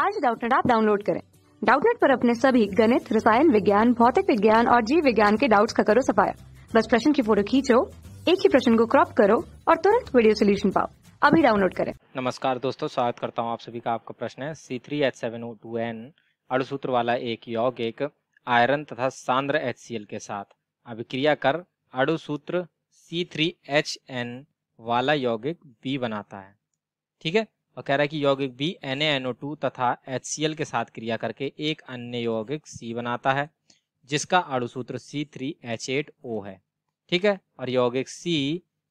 आज डाउटनेट आप डाउनलोड करें डाउटनेट पर अपने सभी गणित रसायन विज्ञान भौतिक विज्ञान और जीव विज्ञान के डाउट्स का करो सफाया बस प्रश्न की फोटो खींचो एक ही प्रश्न को क्रॉप करो और तुरंत वीडियो सोल्यूशन पाओ अभी डाउनलोड करें नमस्कार दोस्तों स्वागत करता हूँ आप सभी का आपका प्रश्न है C three H seven O two N अड़सूत्र वाला एक योग एक आयरन तथा सांद्र एच सी एल के साथ अभिक्रिया कर अड़सूत्र सी थ्री एच एन वाला यौगिक बी बनाता है ठीक है और कह रहा है कि यौगिक बी टू तथा एच सी एल के साथ क्रिया करके एक अन्य यौगिक सी बनाता है जिसका C three H eight O है ठीक है और यौगिक सी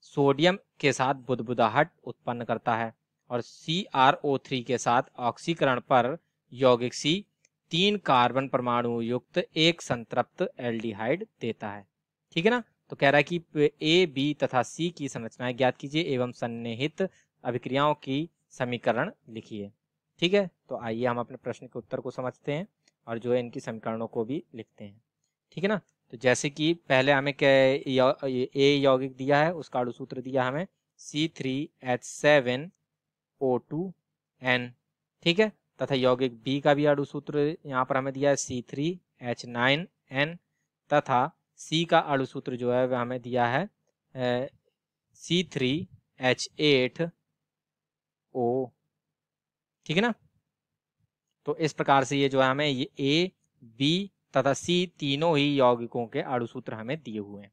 सोडियम के साथ बुदबुदाहट उत्पन्न करता है और थ्री के साथ ऑक्सीकरण पर यौगिक सी तीन कार्बन परमाणु युक्त एक संतृप्त एल्डिहाइड देता है ठीक है ना तो कह रहा है कि ए बी तथा सी की संरचनाएं ज्ञात कीजिए एवं सन्निहित अभिक्रियाओं की समीकरण लिखिए ठीक है तो आइए हम अपने प्रश्न के उत्तर को समझते हैं और जो है इनकी समीकरणों को भी लिखते हैं ठीक है ना तो जैसे कि पहले हमें क्या ए यौगिक दिया है उसका अड़ुसूत्र दिया हमें C three H seven O two N ठीक है तथा यौगिक बी का भी अणुसूत्र यहाँ पर हमें दिया है C three H nine N तथा सी का अड़ुसूत्र जो है वह हमें दिया है C three H eight O ठीक है ना तो इस प्रकार से ये जो है हमें ये ए बी तथा सी तीनों ही यौगिकों के अणुसूत्र हमें दिए हुए हैं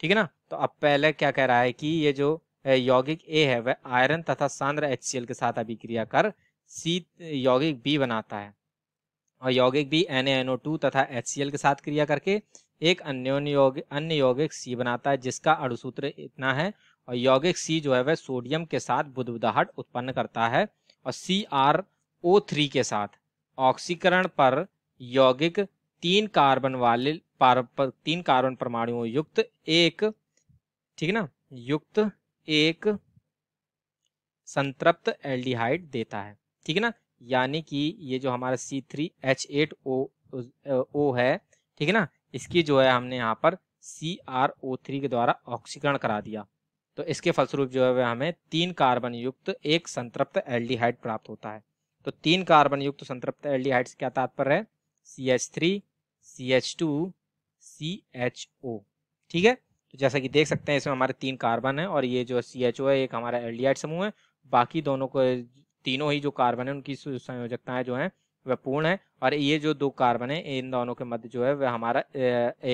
ठीक है ना तो अब पहले क्या कह रहा है कि ये जो यौगिक ए है वह आयरन तथा सांद्र एच के साथ अभिक्रिया कर सी यौगिक बी बनाता है और यौगिक बी एन एनओ टू तथा एच के साथ क्रिया करके एक अन्योन्य यौगिक अन्य यौगिक सी बनाता है जिसका अड़ुसूत्र इतना है और यौगिक सी जो है वह सोडियम के साथ बुधबुदाहट उत्पन्न करता है और सी आर ओ थ्री के साथ ऑक्सीकरण पर यौगिक तीन कार्बन वाले पार, पर, तीन कार्बन परमाणुओं युक्त एक ठीक है ना युक्त एक संतृप्त एल्डिहाइड देता है ठीक है ना यानी कि ये जो हमारा C three H eight O O है ठीक है ना इसकी जो है हमने यहाँ पर सी आर ओ थ्री के द्वारा ऑक्सीकरण करा दिया तो इसके फलस्वरूप जो है वह हमें तीन कार्बन युक्त एक संतृप्त एल्डिहाइड प्राप्त होता है तो तीन कार्बन युक्त संतृप्त एल्डिहाइड क्या तात्पर्य है C H three C H two C H O ठीक है तो जैसा कि देख सकते हैं इसमें हमारे तीन कार्बन है और ये जो सी एच ओ है एक हमारा एल्डिहाइड समूह है बाकी दोनों को तीनों ही जो कार्बन है उनकी संयोजकताएं जो है वह पूर्ण है और ये जो दो कार्बन है इन दोनों के मध्य जो है वह हमारा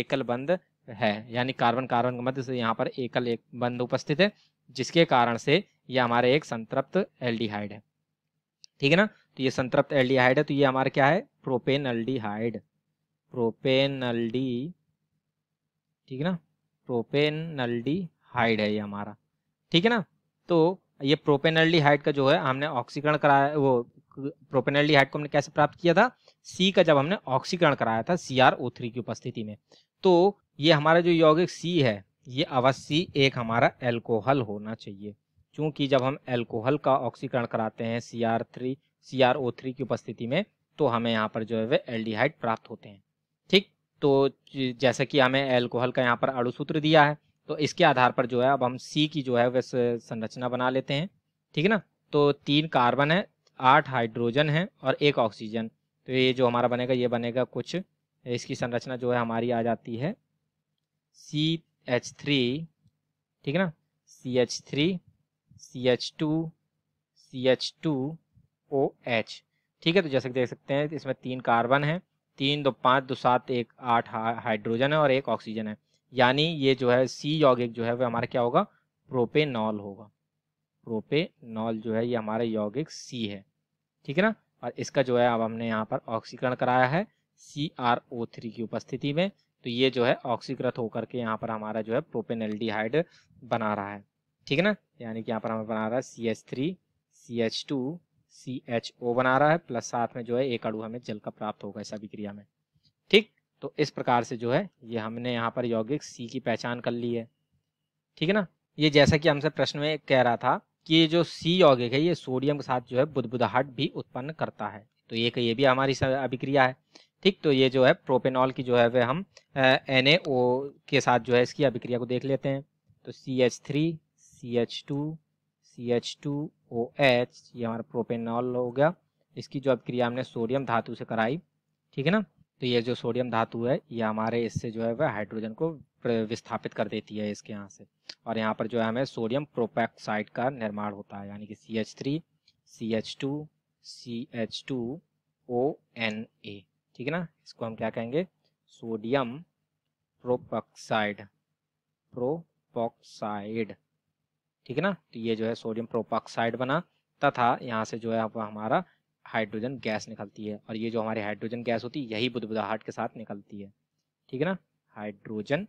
एकल बंद है यानी कार्बन कार्बन के मध्य से यहाँ पर एकल एक बंद उपस्थित है जिसके कारण से यह हमारे एक संतृप्त एल्डिहाइड है ठीक है ना तो ये संतृप्त एल्डिहाइड है तो ये हमारा क्या है प्रोपेन अल्डीहाइड प्रोपेन अल्डी ठीक है ना प्रोपेन अल्डीहाइड है ये हमारा ठीक है ना तो ये प्रोपेन प्रोपेनल्डीहाइड का जो है हमने ऑक्सीकरण कराया वो प्रोपेन प्रोपेनल्डीहाइड को हमने कैसे प्राप्त किया था सी का जब हमने ऑक्सीकरण कराया था सी आर ओ थ्री की उपस्थिति में तो ये हमारा जो यौगिक सी है ये अवश्य एक हमारा एल्कोहल होना चाहिए क्योंकि जब हम एल्कोहल का ऑक्सीकरण कराते हैं C R three C R O three की उपस्थिति में तो हमें यहाँ पर जो है वे एल्डिहाइड प्राप्त होते हैं ठीक तो जैसे कि हमें एल्कोहल का यहाँ पर अणुसूत्र दिया है तो इसके आधार पर जो है अब हम सी की जो है वह संरचना बना लेते हैं ठीक है ना तो तीन कार्बन है आठ हाइड्रोजन है और एक ऑक्सीजन तो ये जो हमारा बनेगा ये बनेगा कुछ इसकी संरचना जो है हमारी आ जाती है सी एच थ्री ठीक है ना C H three C H two C H two O H ठीक है तो जैसे देख सकते हैं इसमें तीन कार्बन है तीन दो पाँच दो सात एक आठ हाइड्रोजन है और एक ऑक्सीजन है यानी ये जो है सी यौगिक जो है वह हमारा क्या होगा प्रोपेनॉल होगा प्रोपेनॉल जो है ये हमारा यौगिक सी है ठीक है ना और इसका जो है अब हमने यहाँ पर ऑक्सीकरण कराया है सी आर ओ थ्री की उपस्थिति में तो ये जो है ऑक्सीकृत होकर के यहाँ पर हमारा जो है प्रोपेन बना रहा है ठीक है ना यानी कि यहाँ पर हमें बना रहा है C H three C H two C H O बना रहा है प्लस साथ में जो है एक अड़ू हमें जल का प्राप्त होगा इस अभिक्रिया में ठीक तो इस प्रकार से जो है ये हमने यहाँ पर यौगिक सी की पहचान कर ली है ठीक है ना ये जैसा कि हमसे प्रश्न में कह रहा था कि ये जो सी यौगिक है ये सोडियम के साथ जो है बुदबुदाहट भी उत्पन्न करता है तो ये ये भी हमारी अभिक्रिया है ठीक तो ये जो है प्रोपेनॉल की जो है वह हम एन ए के साथ जो है इसकी अभिक्रिया को देख लेते हैं तो C H three C H two C H two O H ये हमारा प्रोपेनॉल हो गया इसकी जो अभिक्रिया हमने सोडियम धातु से कराई ठीक है ना तो ये जो सोडियम धातु है ये हमारे इससे जो है वह हाइड्रोजन को विस्थापित कर देती है इसके यहाँ से और यहाँ पर जो है हमें सोडियम प्रोपैक्साइड का निर्माण होता है यानी कि C H three C H two C H two O N A ठीक है ना इसको हम क्या कहेंगे सोडियम प्रोपॉक्साइड प्रोपॉक्साइड ठीक है ना तो ये जो है सोडियम प्रोपॉक्साइड बना तथा यहाँ से जो है हमारा हाइड्रोजन गैस निकलती है और ये जो हमारी हाइड्रोजन गैस होती है यही बुधबुदाहट के साथ निकलती है ठीक है ना हाइड्रोजन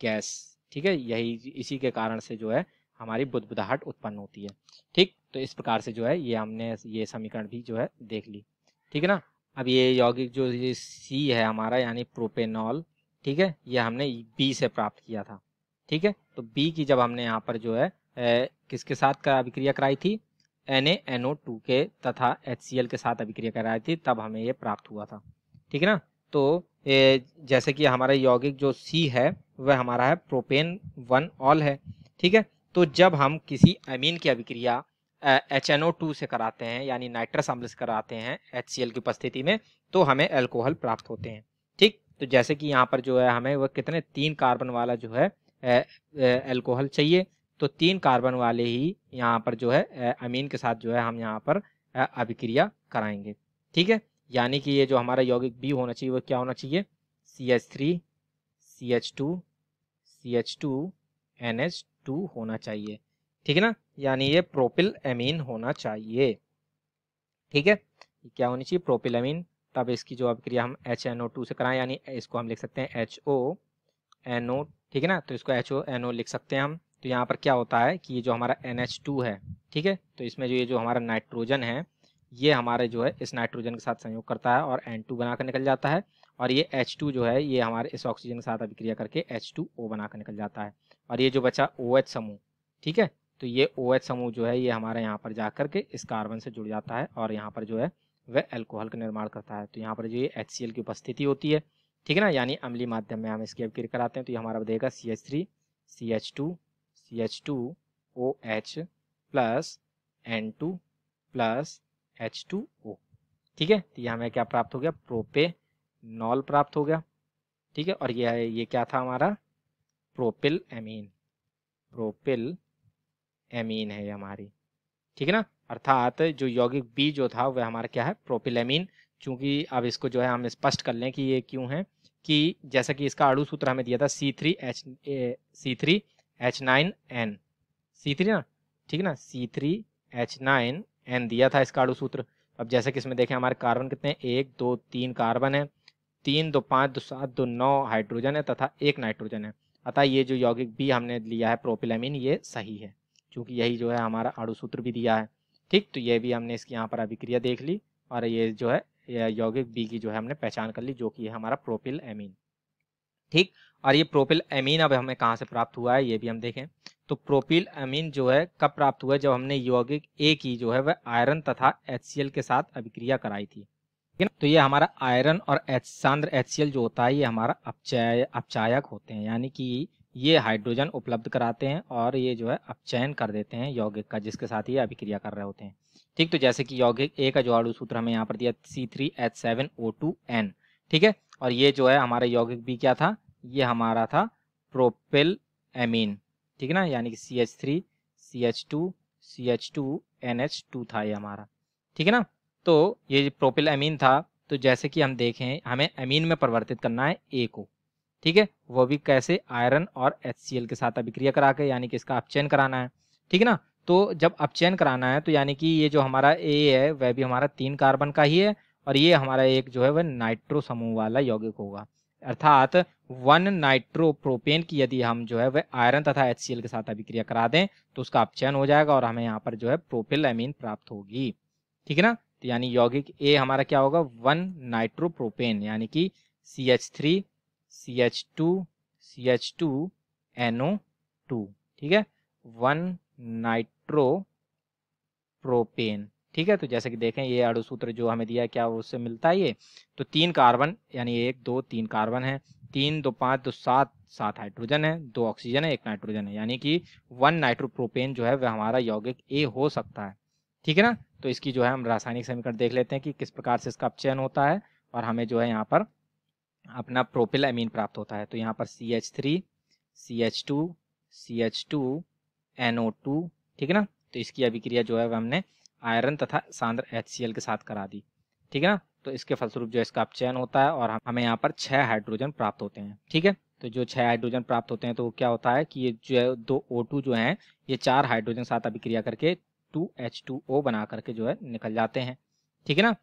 गैस ठीक है यही इसी के कारण से जो है हमारी बुधबुदाहट उत्पन्न होती है ठीक तो इस प्रकार से जो है ये हमने ये समीकरण भी जो है देख ली ठीक है ना अब ये यौगिक जो ये सी है हमारा यानी प्रोपेनॉल ठीक है ये हमने बी से प्राप्त किया था ठीक है तो बी की जब हमने यहाँ पर जो है ए, किसके साथ अभिक्रिया कराई थी एन टू के तथा एच सी एल के साथ अभिक्रिया कराई थी तब हमें ये प्राप्त हुआ था ठीक है ना तो ए, जैसे कि हमारा यौगिक जो सी है वह हमारा है प्रोपेन वन ऑल है ठीक है तो जब हम किसी अमीन की अभिक्रिया एच एन ओ टू से कराते हैं यानी नाइट्रस अम्ल से कराते हैं एच सी एल की उपस्थिति में तो हमें एल्कोहल प्राप्त होते हैं ठीक तो जैसे कि यहाँ पर जो है हमें वह कितने तीन कार्बन वाला जो है एल्कोहल चाहिए तो तीन कार्बन वाले ही यहाँ पर जो है अमीन के साथ जो है हम यहाँ पर अभिक्रिया कराएंगे ठीक है यानी कि ये जो हमारा यौगिक बी होना चाहिए वो क्या होना चाहिए C H three C H two C H two N H two होना चाहिए ठीक है ना यानी ये प्रोपिल एमीन होना चाहिए ठीक है क्या होनी चाहिए प्रोपिल एमीन तब इसकी जो अभिक्रिया हम एच एन ओ टू से कराएं यानी इसको हम लिख सकते हैं एच ओ एन ओ ठीक है ना तो इसको एच ओ एन ओ लिख सकते हैं हम तो यहाँ पर क्या होता है कि ये जो हमारा एन एच टू है ठीक है तो इसमें जो ये जो हमारा नाइट्रोजन है ये हमारे जो है इस नाइट्रोजन के साथ संयोग करता है और एन टू बनाकर निकल जाता है और ये एच टू जो है ये हमारे इस ऑक्सीजन के साथ अभिक्रिया करके एच टू ओ बनाकर निकल जाता है और ये जो बचा ओ एच समूह ठीक है तो ये ओ OH समूह जो है ये हमारे यहाँ पर जा के इस कार्बन से जुड़ जाता है और यहाँ पर जो है वह एल्कोहल का निर्माण करता है तो यहाँ पर जो ये एच की उपस्थिति होती है ठीक है ना यानी अमली माध्यम में हम इसकी अब क्रिया कराते हैं तो ये हमारा देगा C H three C H two C H two O H plus N two plus H two O ठीक है तो ये हमें क्या प्राप्त हो गया प्रोपे नॉल प्राप्त हो गया ठीक है और ये ये क्या था हमारा प्रोपिल एमीन प्रोपिल एमीन है हमारी ठीक है ना अर्थात जो यौगिक बी जो था वह हमारा क्या है प्रोपिलेमीन चूंकि अब इसको जो है हम स्पष्ट कर लें कि ये क्यों है कि जैसा कि इसका अड़ू सूत्र हमें दिया था C three H C three H nine N C three ना ठीक है ना C three H nine N दिया था इसका अड़ू सूत्र अब जैसा कि इसमें देखें हमारे कार्बन कितने एक दो तीन कार्बन है तीन दो पाँच दो सात दो नौ हाइड्रोजन है तथा एक नाइट्रोजन है अतः ये जो यौगिक बी हमने लिया है प्रोपिलेमिन ये सही है चूँकि यही जो है हमारा आड़ू सूत्र भी दिया है ठीक तो ये भी हमने इसकी यहाँ पर अभिक्रिया देख ली और ये जो है यौगिक बी की जो है हमने पहचान कर ली जो कि है हमारा प्रोपिल एमीन ठीक और ये प्रोपिल एमीन अब हमें कहाँ से प्राप्त हुआ है ये भी हम देखें तो प्रोपिल एमीन जो है कब प्राप्त हुआ है जब हमने यौगिक ए की जो है वह आयरन तथा एच के साथ अभिक्रिया कराई थी तो ये हमारा आयरन और एच सांद्र एच जो होता है ये हमारा अपचाय अपचायक होते हैं यानी कि ये हाइड्रोजन उपलब्ध कराते हैं और ये जो है अपचयन कर देते हैं यौगिक का जिसके साथ ये अभिक्रिया कर रहे होते हैं ठीक तो जैसे कि यौगिक ए का जो आड़ू सूत्र हमें यहाँ पर दिया C three H seven O two N ठीक है और ये जो है हमारा यौगिक बी क्या था ये हमारा था प्रोपेल एमीन ठीक है ना यानी कि C H three C H two C H two N H two था ये हमारा ठीक है ना तो ये प्रोपेल एमीन था तो जैसे कि हम देखें हमें अमीन में परिवर्तित करना है ए को ठीक है वो भी कैसे आयरन और एच के साथ अभिक्रिया करा के यानी कि इसका अपचयन कराना है ठीक है ना तो जब अपचयन कराना है तो यानी कि ये जो हमारा ए है वह भी हमारा तीन कार्बन का ही है और ये हमारा एक जो है वह नाइट्रो समूह वाला यौगिक होगा अर्थात वन नाइट्रोप्रोपेन की यदि हम जो है वह आयरन तथा एच के साथ अभिक्रिया करा दें तो उसका अपचयन हो जाएगा और हमें यहाँ पर जो है प्रोपिल एमीन प्राप्त होगी ठीक है ना तो यानी यौगिक ए हमारा क्या होगा वन नाइट्रोप्रोपेन यानी कि C H three C H two C H two N O two ठीक है वन नाइट्रो प्रोपेन ठीक है तो जैसे कि देखें ये सूत्र जो हमें दिया क्या उससे मिलता है ये तो तीन कार्बन यानी एक दो तीन कार्बन है तीन दो पाँच दो सात सात हाइड्रोजन है दो ऑक्सीजन है एक नाइट्रोजन है यानी कि वन नाइट्रोप्रोपेन जो है वह हमारा यौगिक ए हो सकता है ठीक है ना तो इसकी जो है हम रासायनिक समीकरण देख लेते हैं कि किस प्रकार से इसका अपचयन होता है और हमें जो है यहाँ पर अपना प्रोपिल एमीन प्राप्त होता है तो यहाँ पर C H three C H two C H two N O two ठीक है ना तो इसकी अभिक्रिया जो है वह हमने आयरन तथा सांद्र एच सी एल के साथ करा दी ठीक है ना तो इसके फलस्वरूप जो इसका अपचयन होता है और हमें यहाँ पर छः हाइड्रोजन प्राप्त होते हैं ठीक है तो जो छः हाइड्रोजन प्राप्त होते हैं तो क्या होता है कि ये जो है दो ओ टू जो है ये चार हाइड्रोजन साथ अभिक्रिया करके टू एच टू ओ बना करके जो है निकल जाते हैं ठीक है ना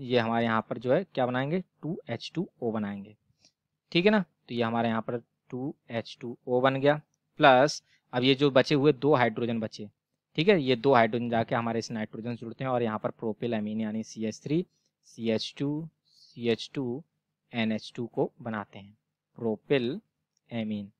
ये हमारे यहाँ पर जो है क्या बनाएंगे टू एच टू ओ बनाएंगे ठीक है ना तो ये हमारे यहाँ पर टू एच टू ओ बन गया प्लस अब ये जो बचे हुए दो हाइड्रोजन बचे ठीक है ये दो हाइड्रोजन जाके हमारे इस नाइट्रोजन जुड़ते हैं और यहाँ पर प्रोपिल एमीन यानी C H three C H two C H two N H two को बनाते हैं प्रोपिल एमीन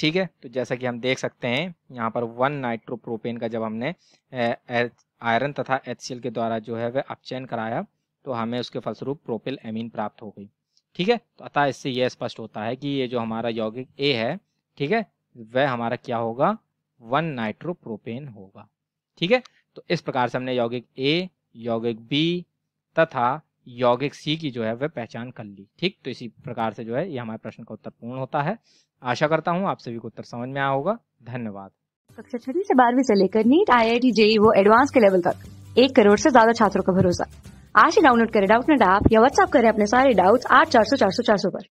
ठीक है तो जैसा कि हम देख सकते हैं यहाँ पर वन नाइट्रोप्रोपेन का जब हमने आयरन तथा एच के द्वारा जो है वह अपचयन कराया तो हमें उसके फलस्वरूप प्रोपिल एमीन प्राप्त हो गई ठीक है तो अतः इससे यह स्पष्ट होता है कि ये जो हमारा यौगिक ए है ठीक है वह हमारा क्या होगा वन नाइट्रोप्रोपेन होगा ठीक है तो इस प्रकार से हमने यौगिक ए यौगिक बी तथा यौगिक सी की जो है वह पहचान कर ली ठीक तो इसी प्रकार से जो है ये हमारे प्रश्न का उत्तर पूर्ण होता है आशा करता हूँ आप सभी को उत्तर समझ में आया होगा धन्यवाद कक्षा छठी से बारहवीं से लेकर NEET I I T JEE वो एडवांस के लेवल तक एक करोड़ से ज्यादा छात्रों का भरोसा आज ही डाउनलोड करें डाउट नेट ऐप या व्हाट्सअप करें अपने सारे डाउट्स आठ चार सौ चार सौ चार सौ पर